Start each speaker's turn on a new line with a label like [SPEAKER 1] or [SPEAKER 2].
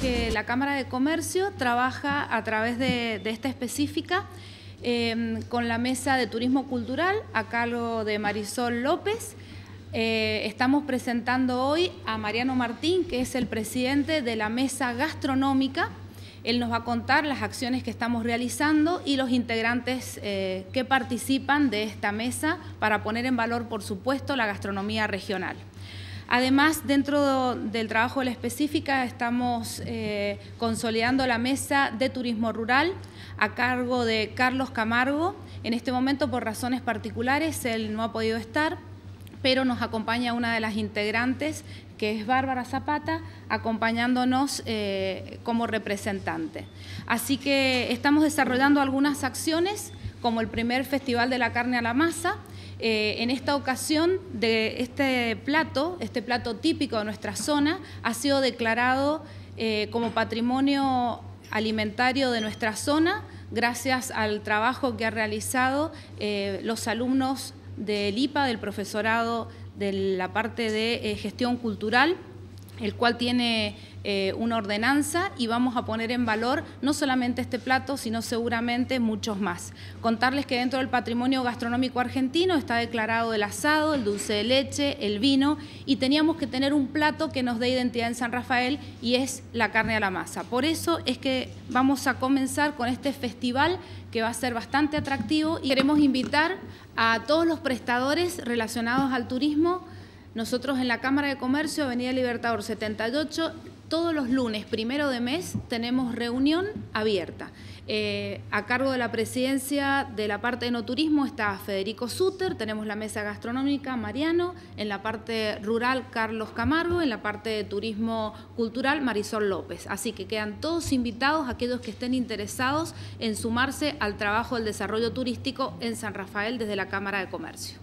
[SPEAKER 1] que la Cámara de Comercio trabaja a través de, esta específica em, con la Mesa de Turismo Cultural a cargo de Marisol López. Eh, estamos presentando hoy a Mariano Martín, que es el presidente de la Mesa Gastronómica. Él nos va a contar las acciones que estamos realizando y los integrantes eh, que participan de esta mesa para poner en valor, por supuesto, la gastronomía regional. Además, dentro del trabajo de la específica estamos eh, consolidando la mesa de turismo rural a cargo de Carlos Camargo. En este momento, por razones particulares, él no ha podido estar, pero nos acompaña una de las integrantes, que es Bárbara Zapata, acompañándonos eh, como representante. Así que estamos desarrollando algunas acciones, como el primer Festival de la Carne a la Masa, eh, en esta ocasión de este plato, este plato típico de nuestra zona, ha sido declarado eh, como patrimonio alimentario de nuestra zona gracias al trabajo que han realizado eh, los alumnos del IPA, del profesorado de la parte de gestión cultural, el cual tiene eh, una ordenanza y vamos a poner en valor no solamente este plato, sino seguramente muchos más. Contarles que dentro del patrimonio gastronómico argentino está declarado el asado, el dulce de leche, el vino y teníamos que tener un plato que nos dé identidad en San Rafael y es la carne a la masa. Por eso es que vamos a comenzar con este festival que va a ser bastante atractivo y queremos invitar a todos los prestadores relacionados al turismo. Nosotros en la Cámara de Comercio, Avenida Libertador 78, todos los lunes, primero de mes, tenemos reunión abierta. Eh, a cargo de la presidencia de la parte de no turismo está Federico Suter, tenemos la mesa gastronómica Mariano, en la parte rural Carlos Camargo, en la parte de turismo cultural Marisol López. Así que quedan todos invitados aquellos que estén interesados en sumarse al trabajo del desarrollo turístico en San Rafael desde la Cámara de Comercio.